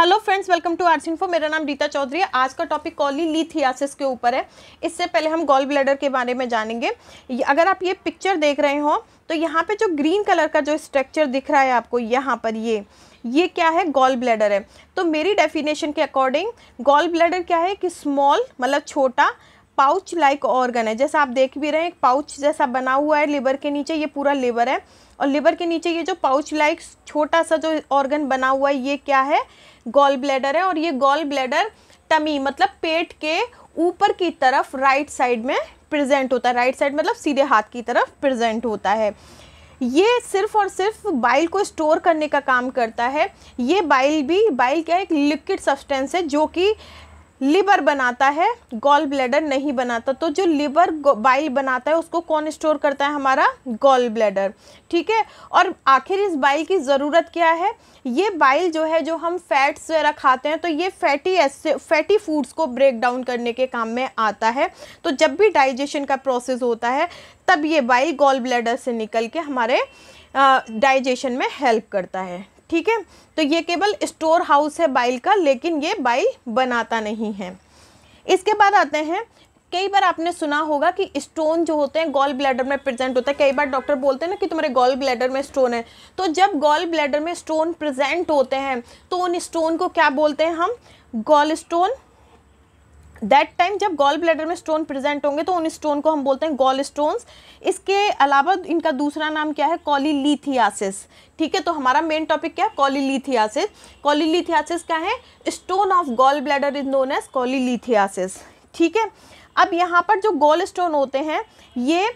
hello friends welcome to Ars Info मेरा नाम रीता चौधरी है आज का टॉपिक कॉली लीथियासिस के ऊपर है इससे पहले हम गॉल ब्लैडर के बारे में जानेंगे अगर आप ये पिक्चर देख रहे हो तो यहाँ पे जो ग्रीन कलर का जो स्ट्रक्चर दिख रहा है आपको यहाँ पर ये ये क्या है गॉल ब्लैडर है तो मेरी डेफिनेशन के अकॉर्डिंग गॉल ब्लैडर क्या है कि स्मॉल मतलब छोटा पाउच लाइक ऑर्गन है जैसा आप देख भी रहे हैं एक पाउच जैसा बना हुआ है लिवर के नीचे ये पूरा लिवर है और लिवर के नीचे ये जो पाउच लाइक छोटा सा जो ऑर्गन बना हुआ है ये क्या है गॉल ब्लैडर है और ये गॉल ब्लैडर टमी मतलब पेट के ऊपर की तरफ राइट साइड में प्रेजेंट होता है राइट साइड मतलब सीधे हाथ की तरफ प्रेजेंट होता है ये सिर्फ और सिर्फ बाइल को स्टोर करने का काम करता है ये बाइल भी बाइल क्या एक लिक्विड सब्सटेंस है जो कि लिवर बनाता है गॉल ब्लैडर नहीं बनाता तो जो लिवर बाइल बनाता है उसको कौन स्टोर करता है हमारा गॉल ब्लैडर ठीक है और आखिर इस बाइल की ज़रूरत क्या है ये बाइल जो है जो हम फैट्स वगैरह खाते हैं तो ये फैटी फैटी फूड्स को ब्रेक डाउन करने के काम में आता है तो जब भी डाइजेशन का प्रोसेस होता है तब ये बाइल गॉल ब्लैडर से निकल के हमारे डाइजेशन में हेल्प करता है ठीक है तो ये केवल स्टोर हाउस है बाइल का लेकिन ये बाइल बनाता नहीं है इसके बाद आते हैं कई बार आपने सुना होगा कि स्टोन जो होते हैं गॉल ब्लैडर में प्रेजेंट होता है कई बार डॉक्टर बोलते हैं ना कि तुम्हारे गॉल ब्लैडर में स्टोन है तो जब गॉल ब्लैडर में स्टोन प्रेजेंट होते हैं तो उन स्टोन को क्या बोलते हैं हम गॉल स्टोन दैट टाइम जब गॉल ब्लैडर में स्टोन प्रेजेंट होंगे तो उन स्टोन को हम बोलते हैं गॉल स्टोन्स इसके अलावा इनका दूसरा नाम क्या है कॉलीलिथियासिस ठीक है तो हमारा मेन टॉपिक क्या है कॉलीलिथियासिस कॉलीलिथियासिस क्या है stone of gall bladder is known as cholelithiasis ठीक है अब यहाँ पर जो गोल स्टोन होते हैं ये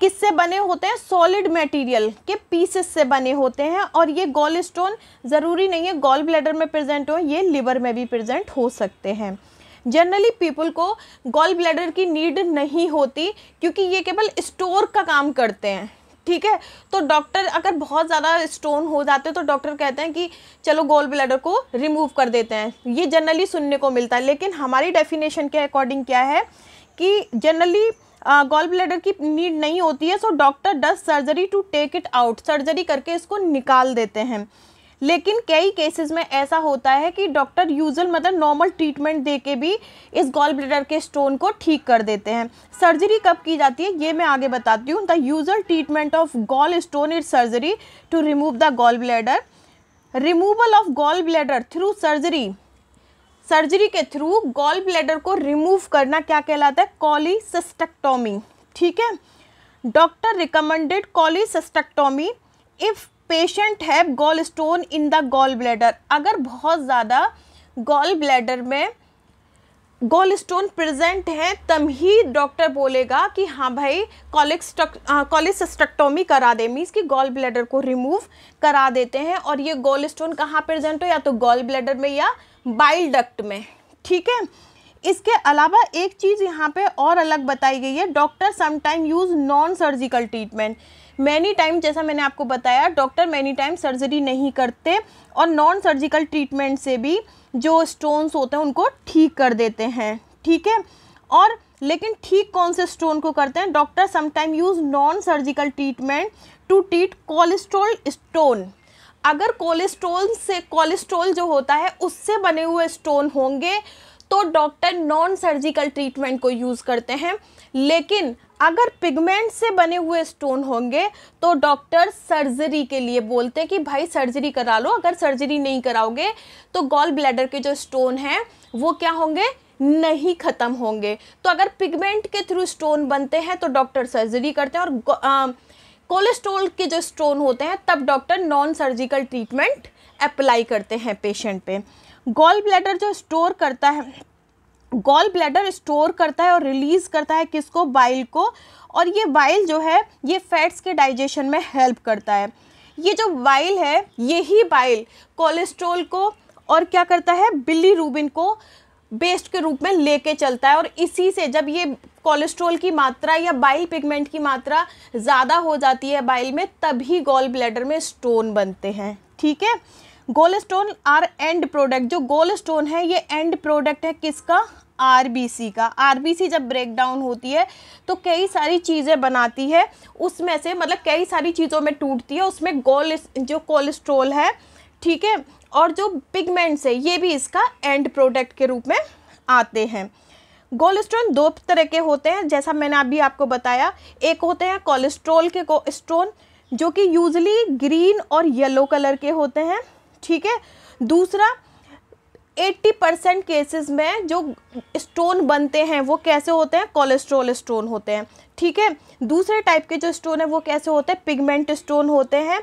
किससे बने होते हैं सॉलिड मटेरियल के पीसेस से बने होते हैं और ये गोल स्टोन ज़रूरी नहीं है गॉल ब्लैडर में प्रेजेंट हो ये लिवर में भी प्रेजेंट हो सकते हैं जनरली पीपल को गॉल ब्लैडर की नीड नहीं होती क्योंकि ये केवल स्टोर का काम करते हैं ठीक है तो डॉक्टर अगर बहुत ज़्यादा स्टोन हो जाते हैं तो डॉक्टर कहते हैं कि चलो गोल ब्लैडर को रिमूव कर देते हैं ये जनरली सुनने को मिलता है लेकिन हमारी डेफिनेशन के अकॉर्डिंग क्या है कि जनरली गोल ब्लैडर की नीड नहीं होती है so doctor does surgery to take it out surgery करके इसको निकाल देते हैं लेकिन कई केसेस में ऐसा होता है कि डॉक्टर यूजल मतलब नॉर्मल ट्रीटमेंट दे के भी इस गॉल ब्लेडर के स्टोन को ठीक कर देते हैं सर्जरी कब की जाती है ये मैं आगे बताती हूँ the usual treatment of gall stone is surgery to remove the gall bladder removal of gall bladder through surgery surgery के थ्रू गॉल ब्लेडर को रिमूव करना क्या कहलाता है कॉलीसिस्टेक्टोमी ठीक है doctor recommended cholecystectomy if patient है gall stone in the gall bladder अगर बहुत ज़्यादा गोल ब्लैडर में गोल स्टोन प्रजेंट है तब ही डॉक्टर बोलेगा कि हाँ भाई कॉलिस्टक्टोमी करा दे मीन्स कि गोल ब्लैडर को रिमूव करा देते हैं और ये गोल स्टोन कहाँ प्रजेंट हो या तो गोल ब्लैडर में या बाइल डक्ट में ठीक है इसके अलावा एक चीज़ यहाँ पे और अलग बताई गई है doctor sometime use non surgical treatment many time जैसा मैंने आपको बताया डॉक्टर मैनी टाइम सर्जरी नहीं करते और नॉन सर्जिकल ट्रीटमेंट से भी जो स्टोन्स होते हैं उनको ठीक कर देते हैं ठीक है और लेकिन ठीक कौन से स्टोन को करते हैं doctor sometime use non surgical treatment to treat cholesterol stone अगर कोलेस्ट्रोल से कोलेस्ट्रोल जो होता है उससे बने हुए स्टोन होंगे तो डॉक्टर नॉन सर्जिकल ट्रीटमेंट को यूज़ करते हैं लेकिन अगर पिगमेंट से बने हुए स्टोन होंगे तो डॉक्टर सर्जरी के लिए बोलते हैं कि भाई सर्जरी करा लो अगर सर्जरी नहीं कराओगे तो गॉल ब्लैडर के जो स्टोन हैं वो क्या होंगे नहीं ख़त्म होंगे तो अगर पिगमेंट के थ्रू स्टोन बनते हैं तो डॉक्टर सर्जरी करते हैं और कोलेस्ट्रोल के जो स्टोन होते हैं तब doctor non surgical treatment apply करते हैं पेशेंट पे गॉल ब्लैडर जो स्टोर करता है गॉल ब्लैडर स्टोर करता है और रिलीज करता है किसको बाइल को और ये बाइल जो है ये फैट्स के डाइजेशन में हेल्प करता है ये जो बाइल है यही बाइल कोलेस्ट्रोल को और क्या करता है बिल्ली रूबिन को बेस्ट के रूप में लेके चलता है और इसी से जब ये कोलेस्ट्रोल की मात्रा या बाइल पिगमेंट की मात्रा ज़्यादा हो जाती है बाइल में तभी गॉल ब्लैडर में स्टोन बनते हैं ठीक है gall stone are end product जो गोल स्टोन है ये एंड प्रोडक्ट है किसका आरबीसी का आरबीसी जब ब्रेक डाउन होती है तो कई सारी चीज़ें बनाती है उसमें से मतलब कई सारी चीज़ों में टूटती है उसमें गोल जो कोलेस्ट्रोल है ठीक है और जो पिगमेंट्स है ये भी इसका एंड प्रोडक्ट के रूप में आते हैं गोल स्टोन दो तरह के होते हैं जैसा मैंने अभी आपको बताया एक होते हैं कोलेस्ट्रोल के स्टोन जो कि यूजली ग्रीन और येलो कलर के होते हैं ठीक है दूसरा 80 परसेंट केसेस में जो स्टोन बनते हैं वो कैसे होते हैं कोलेस्ट्रोल स्टोन होते हैं ठीक है दूसरे टाइप के जो स्टोन है वो कैसे होते हैं पिगमेंट स्टोन होते हैं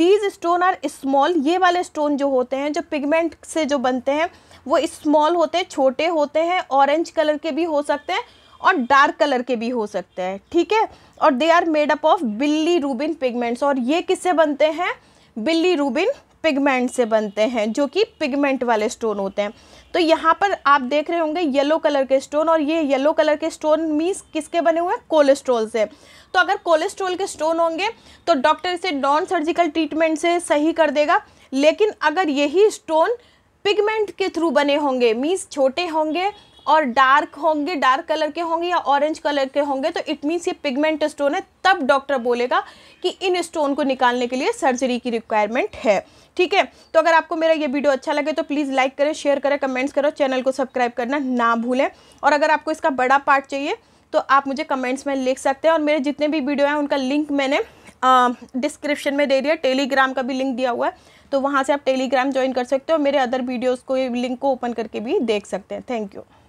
दीज स्टोन आर स्मॉल ये वाले स्टोन जो होते हैं जो पिगमेंट से जो बनते हैं वो स्मॉल होते हैं छोटे होते हैं ऑरेंज कलर के भी हो सकते हैं और डार्क कलर के भी हो सकते हैं ठीक है और they are made up of bilirubin pigments और ये किससे बनते हैं बिल्ली रूबिन पिगमेंट से बनते हैं जो कि पिगमेंट वाले स्टोन होते हैं तो यहाँ पर आप देख रहे होंगे येलो कलर के स्टोन और ये येलो कलर के स्टोन मीन्स किसके बने हुए हैं कोलेस्ट्रोल से तो अगर कोलेस्ट्रोल के स्टोन होंगे तो डॉक्टर इसे नॉन सर्जिकल ट्रीटमेंट से सही कर देगा लेकिन अगर यही स्टोन पिगमेंट के थ्रू बने होंगे मीन्स छोटे होंगे और डार्क होंगे डार्क कलर के होंगे या ऑरेंज कलर के होंगे तो इट मीन्स ये पिगमेंट स्टोन है तब डॉक्टर बोलेगा कि इन स्टोन को निकालने के लिए सर्जरी की रिक्वायरमेंट है ठीक है तो अगर आपको मेरा ये वीडियो अच्छा लगे तो प्लीज़ लाइक करें शेयर करें कमेंट्स करो चैनल को सब्सक्राइब करना ना भूलें और अगर आपको इसका बड़ा पार्ट चाहिए तो आप मुझे कमेंट्स में लिख सकते हैं और मेरे जितने भी वीडियो हैं उनका लिंक मैंने डिस्क्रिप्शन में दे दिया टेलीग्राम का भी लिंक दिया हुआ है तो वहाँ से आप टेलीग्राम ज्वाइन कर सकते हो मेरे अदर वीडियोज़ को लिंक को ओपन करके भी देख सकते हैं थैंक यू